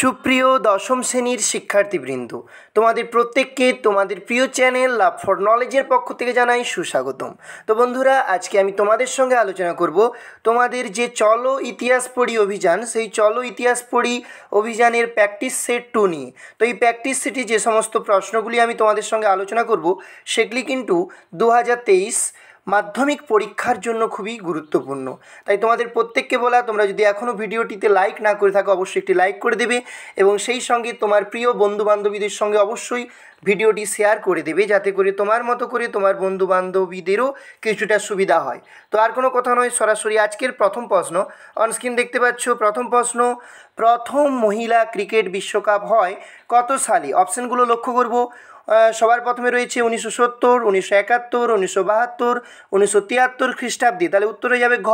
সুপ্রিয় দশম শ্রেণীর শিক্ষার্থীবৃন্দ তোমাদের প্রত্যেককে তোমাদের প্রিয় চ্যানেল লাভ ফর নলেজের পক্ষ থেকে জানাই সুস্বাগতম তো বন্ধুরা আজকে আমি তোমাদের সঙ্গে আলোচনা করব তোমাদের যে চলো ইতিহাস পড়ি অভিযান সেই চলো ইতিহাস পড়ি অভিযানের প্র্যাকটিস সেট টু নিয়ে তো এই প্র্যাকটিস সেটে যে সমস্ত প্রশ্নগুলি আমি তোমাদের সঙ্গে আলোচনা করব সেগুলি কিন্তু দু হাজার তেইশ মাধ্যমিক পরীক্ষার জন্য খুবই গুরুত্বপূর্ণ তাই তোমাদের প্রত্যেককে বলা তোমরা যদি এখনও ভিডিওটিতে লাইক না করে থাকো অবশ্যই একটি লাইক করে দেবে এবং সেই সঙ্গে তোমার প্রিয় বন্ধু বান্ধবীদের সঙ্গে অবশ্যই ভিডিওটি শেয়ার করে দেবে যাতে করে তোমার মতো করে তোমার বন্ধু বান্ধবীদেরও কিছুটা সুবিধা হয় তো আর কোনো কথা নয় সরাসরি আজকের প্রথম প্রশ্ন অনস্ক্রিন দেখতে পাচ্ছ প্রথম প্রশ্ন প্রথম মহিলা ক্রিকেট বিশ্বকাপ হয় কত সালে অপশানগুলো লক্ষ্য করবো সবার প্রথমে রয়েছে উনিশশো সত্তর উনিশশো একাত্তর উনিশশো বাহাত্তর উনিশশো তিয়াত্তর খ্রিস্টাব্দে তাহলে উত্তরে যাবে ঘ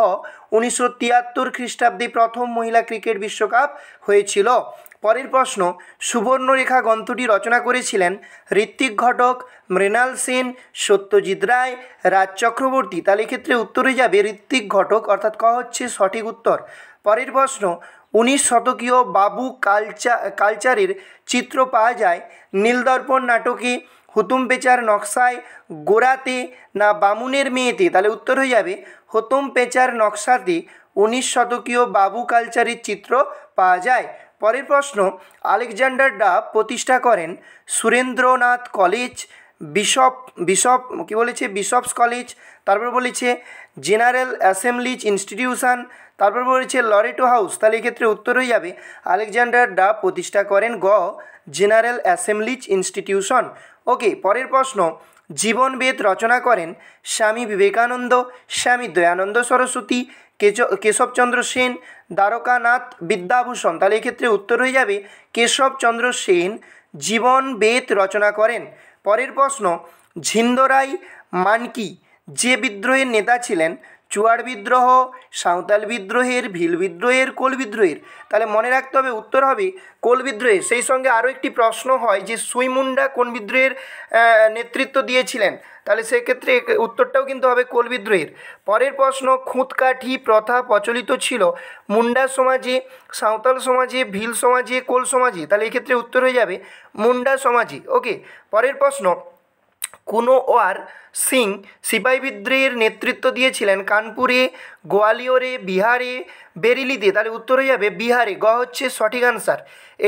উনিশশো তিয়াত্তর খ্রিস্টাব্দে প্রথম মহিলা ক্রিকেট বিশ্বকাপ হয়েছিল পরের প্রশ্ন সুবর্ণরেখা গ্রন্থটি রচনা করেছিলেন ঋত্বিক ঘটক মৃণাল সেন সত্যজিৎ রায় রাজ চক্রবর্তী তাহলে ক্ষেত্রে উত্তরে যাবে ঋত্বিক ঘটক অর্থাৎ ক হচ্ছে সঠিক উত্তর পরের প্রশ্ন উনিশ শতকীয় বাবু কালচা কালচারের চিত্র পাওয়া যায় নীলদর্পণ নাটকে হুতুম পেঁচার নকশায় গোড়াতে না বামুনের মেয়েতে তাহলে উত্তর হয়ে যাবে হুতুম পেঁচার নকশাতে উনিশ শতকীয় বাবু কালচারের চিত্র পাওয়া যায় পরের প্রশ্ন আলেকজান্ডার ডাব প্রতিষ্ঠা করেন সুরেন্দ্রনাথ কলেজ বিশপ বিশপ কী বলেছে বিশপস কলেজ তারপর বলেছে জেনারেল অ্যাসেম্বলিজ ইনস্টিটিউশন তারপর বলেছে লরেটো হাউস তাহলে এক্ষেত্রে উত্তর হয়ে যাবে আলেকজান্ডার ডা প্রতিষ্ঠা করেন গ জেনারেল অ্যাসেম্বলিজ ইনস্টিটিউশন ওকে পরের প্রশ্ন জীবনবেদ রচনা করেন স্বামী বিবেকানন্দ স্বামী দয়ানন্দ সরস্বতী কেশবচন্দ্র সেন দ্বারকানাথ বিদ্যাভূষণ তাহলে এক্ষেত্রে উত্তর হয়ে যাবে কেশবচন্দ্র সেন জীবনবেদ রচনা করেন পরের প্রশ্ন ঝিন্দরাই মানকি যে বিদ্রোহের নেতা ছিলেন চুয়াড় বিদ্রোহ সাঁওতাল বিদ্রোহের ভিল বিদ্রোহের কোল বিদ্রোহের তাহলে মনে রাখতে হবে উত্তর হবে কোল বিদ্রোহের সেই সঙ্গে আরও একটি প্রশ্ন হয় যে সুইমুন্ডা কোন বিদ্রোহের নেতৃত্ব দিয়েছিলেন তাহলে সেক্ষেত্রে উত্তরটাও কিন্তু হবে কোল বিদ্রোহের পরের প্রশ্ন খুঁতকাঠি প্রথা প্রচলিত ছিল মুন্ডা সমাজে সাঁওতাল সমাজে ভিল সমাজে কোল সমাজে তাহলে এক্ষেত্রে উত্তর হয়ে যাবে মুন্ডা সমাজে ওকে পরের প্রশ্ন কোনো ওয়ার সিং সিপাহি বিদ্রোহের নেতৃত্ব দিয়েছিলেন কানপুরে গোয়ালিয়রে বিহারে বেরিলিতে তাহলে উত্তর হয়ে যাবে বিহারে গ হচ্ছে সঠিক answer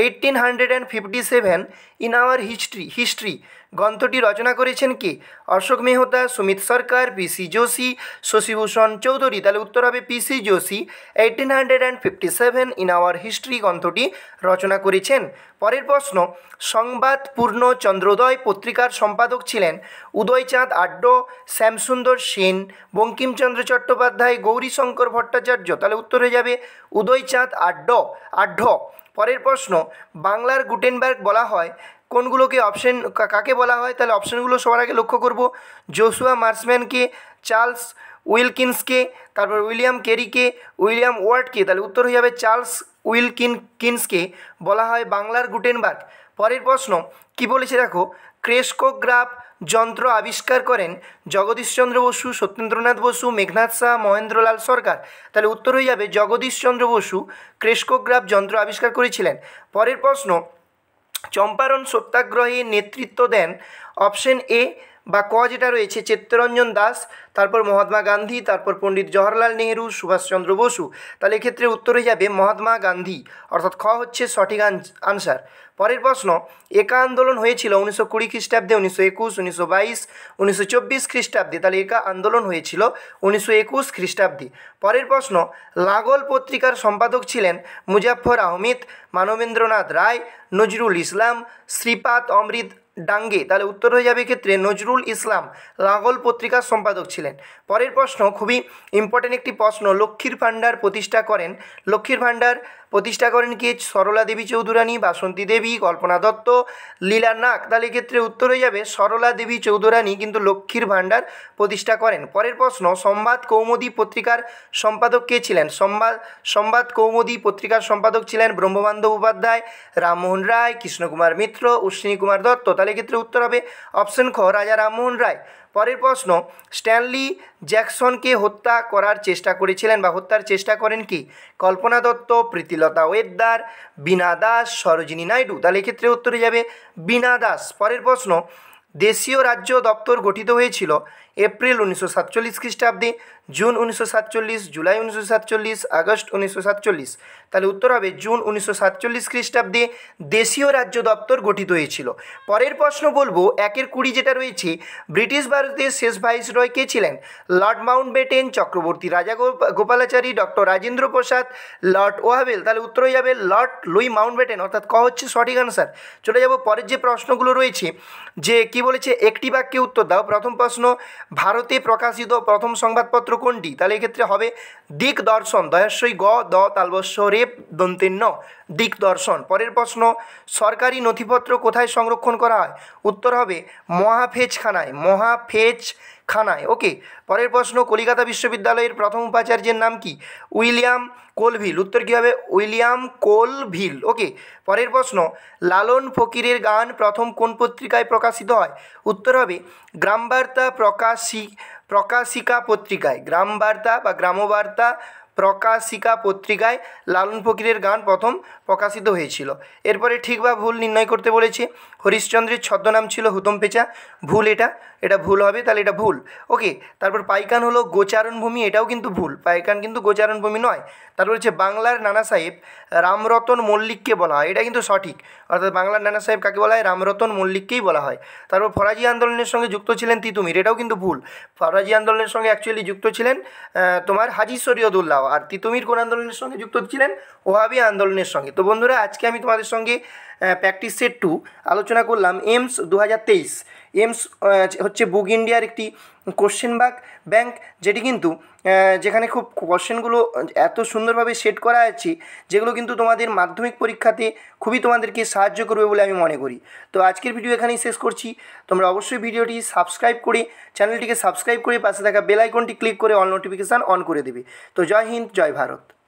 eighteen hundred and fifty seven in our history history গ্রন্থটি রচনা করেছেন কে অশোক মেহতা সুমিত সরকার পিসি যোশী শশীভূষণ চৌধুরী তাহলে উত্তর হবে PC Joshi eighteen hundred and fifty seven in our history গ্রন্থটি রচনা করেছেন পরের প্রশ্ন সংবাদপূর্ণ চন্দ্রোদয় পত্রিকার সম্পাদক ছিলেন উদয়চাঁদ আড্ডা আড্ড শ্যামসুন্দর সেন বঙ্কিমচন্দ্র চট্টোপাধ্যায় গৌরীশঙ্কর ভট্টাচার্য তাহলে উত্তর হয়ে যাবে উদয়চাঁদ আড্ড আড্ড পরের প্রশ্ন বাংলার গুটেনবার্গ বলা হয় কোনগুলোকে অপশন কাকে বলা হয় তাহলে অপশনগুলো সবার আগে লক্ষ্য করব জোসুয়া মার্সম্যানকে চার্লস উইলকিন্সকে তারপর উইলিয়াম কেরিকে উইলিয়াম ওয়ার্ডকে তাহলে উত্তর হয়ে যাবে চার্লস উইলকিন কিন্সকে বলা হয় বাংলার গুটেনবার্গ পরের প্রশ্ন কি বলেছে দেখো ক্রেস্কোগ্রাফ যন্ত্র আবিষ্কার করেন জগদীশচন্দ্র বসু সত্যেন্দ্রনাথ বসু মেঘনাথ শাহ মহেন্দ্রলাল সরকার তাহলে উত্তর হয়ে যাবে জগদীশচন্দ্র বসু ক্রেস্কোগ্রাফ যন্ত্র আবিষ্কার করেছিলেন পরের প্রশ্ন চম্পারণ সত্যাগ্রহে নেতৃত্ব দেন অপশন এ বা ক যেটা রয়েছে চিত্তরঞ্জন দাস তারপর মহাত্মা গান্ধী তারপর পণ্ডিত জওহরলাল নেহরু সুভাষচন্দ্র বসু তাহলে এক্ষেত্রে উত্তর হয়ে যাবে মহাত্মা গান্ধী অর্থাৎ খ হচ্ছে সঠিক আনসার পরের প্রশ্ন একা আন্দোলন হয়েছিল উনিশশো কুড়ি খ্রিস্টাব্দে উনিশশো একুশ উনিশশো বাইশ উনিশশো চব্বিশ খ্রিস্টাব্দে তাহলে একা আন্দোলন হয়েছিল উনিশশো একুশ খ্রিস্টাব্দে পরের প্রশ্ন লাগল পত্রিকার সম্পাদক ছিলেন মুজাফর আহমেদ মানবেন্দ্রনাথ রায় নজরুল ইসলাম শ্রীপাত অমৃত ডাঙ্গে তাহলে উত্তর হয়ে যাবে ক্ষেত্রে নজরুল ইসলাম লাঙ্গল পত্রিকার সম্পাদক ছিলেন পরের প্রশ্ন খুবই ইম্পর্টেন্ট একটি প্রশ্ন লক্ষ্মীর ভাণ্ডার প্রতিষ্ঠা করেন লক্ষ্মীর ভাণ্ডার প্রতিষ্ঠা করেন কে সরলা দেবী চৌধুরানী বাসন্তী দেবী কল্পনা দত্ত লীলা নাক তাহলে ক্ষেত্রে উত্তর হয়ে যাবে সরলা দেবী চৌধুরানী কিন্তু লক্ষ্মীর ভাণ্ডার প্রতিষ্ঠা করেন পরের প্রশ্ন সম্বাদ কৌমুদী পত্রিকার সম্পাদক কে ছিলেন সম্বাদ সম্বাদ কৌমুদী পত্রিকার সম্পাদক ছিলেন ব্রহ্মবান্ধব উপাধ্যায় রামমোহন রায় কৃষ্ণকুমার মিত্র অশ্বিনী কুমার দত্ত তাহলে ক্ষেত্রে উত্তর হবে অপশন খ রাজা রামমোহন রায় পরের প্রশ্ন স্ট্যানলি জ্যাকসনকে হত্যা করার চেষ্টা করেছিলেন বা হত্যার চেষ্টা করেন কি কল্পনা দত্ত প্রীতিলতা ওয়েদ্দার বীণা দাস সরোজিনী নাইডু তাহলে এক্ষেত্রে উত্তরে যাবে বীণা দাস পরের প্রশ্ন দেশীয় রাজ্য দপ্তর গঠিত হয়েছিল এপ্রিল উনিশশো সাতচল্লিশ খ্রিস্টাব্দে জুন উনিশশো সাতচল্লিশ জুলাই উনিশশো সাতচল্লিশ আগস্ট উনিশশো সাতচল্লিশ তাহলে উত্তর হবে জুন উনিশশো সাতচল্লিশ খ্রিস্টাব্দে দেশীয় রাজ্য দপ্তর গঠিত হয়েছিল পরের প্রশ্ন বলবো একের কুড়ি যেটা রয়েছে ব্রিটিশ ভারতের শেষ ভাইস রয় কে ছিলেন Lord Mountbatten Chakravarti Raja Gopalachari doctor Rajendra Prasad lord Wavell তাহলে উত্তর হয়ে যাবে লর্ড লুই মাউন্টবেটেন অর্থাৎ ক হচ্ছে সঠিক আনসার চলে যাব পরের যে প্রশ্নগুলো রয়েছে যে কি বলেছে একটি বাক্যে উত্তর দাও প্রথম প্রশ্ন ভারতে প্রকাশিত প্রথম সংবাদপত্র কোনটি তাহলে এক্ষেত্রে হবে দিক দর্শন দয়াশ্রয় গ দ তালবস্য রেপ দন্তিন্য দিক দর্শন পরের প্রশ্ন সরকারি নথিপত্র কোথায় সংরক্ষণ করা হয় উত্তর হবে মহাফেজখানায় মহাফেজ খানায় ওকে পরের প্রশ্ন কলিকাতা বিশ্ববিদ্যালয়ের প্রথম উপাচার্যের নাম কি উইলিয়াম কোলভিল উত্তর কী হবে উইলিয়াম কোলভিল ওকে পরের প্রশ্ন লালন ফকিরের গান প্রথম কোন পত্রিকায় প্রকাশিত হয় উত্তর হবে গ্রামবার্তা প্রকাশি প্রকাশিকা পত্রিকায় গ্রামবার্তা বা গ্রামবার্তা প্রকাশিকা পত্রিকায় লালন ফকিরের গান প্রথম প্রকাশিত হয়েছিল এরপরে ঠিক বা ভুল নির্ণয় করতে বলেছে হরিশ্চন্দ্রের ছদ্মনাম ছিল হুতম পেঁচা ভুল এটা এটা ভুল হবে তাহলে এটা ভুল ওকে তারপর পাইকান হলো গোচারণভূমি এটাও কিন্তু ভুল পাইকান কিন্তু গোচারণ ভূমি নয় তারপর হচ্ছে বাংলার নানা সাহেব রামরতন মল্লিককে বলা হয় এটা কিন্তু সঠিক অর্থাৎ বাংলার নানা সাহেব কাকে বলা হয় রামরতন মল্লিককেই বলা হয় তারপর ফরাজি আন্দোলনের সঙ্গে যুক্ত ছিলেন তিতুমির এটাও কিন্তু ভুল ফরাজি আন্দোলনের সঙ্গে অ্যাকচুয়ালি যুক্ত ছিলেন তোমার হাজি সরিয়দুল্লাহ দাও আর তিতুমির কোন আন্দোলনের সঙ্গে যুক্ত ছিলেন ওহাবি আন্দোলনের সঙ্গে তো বন্ধুরা আজকে আমি তোমাদের সঙ্গে প্র্যাকটিস সেট টু আলোচনা করলাম এমস দু এমস হচ্ছে বুক ইন্ডিয়ার একটি কোশ্চেন ব্যাক ব্যাংক যেটি কিন্তু যেখানে খুব কোশ্চেনগুলো এত সুন্দরভাবে সেট করা আছে যেগুলো কিন্তু তোমাদের মাধ্যমিক পরীক্ষাতে খুবই তোমাদেরকে সাহায্য করবে বলে আমি মনে করি তো আজকের ভিডিও এখানেই শেষ করছি তোমরা অবশ্যই ভিডিওটি সাবস্ক্রাইব করে চ্যানেলটিকে সাবস্ক্রাইব করে পাশে থাকা বেল আইকনটি ক্লিক করে অল নোটিফিকেশান অন করে দেবে তো জয় হিন্দ জয় ভারত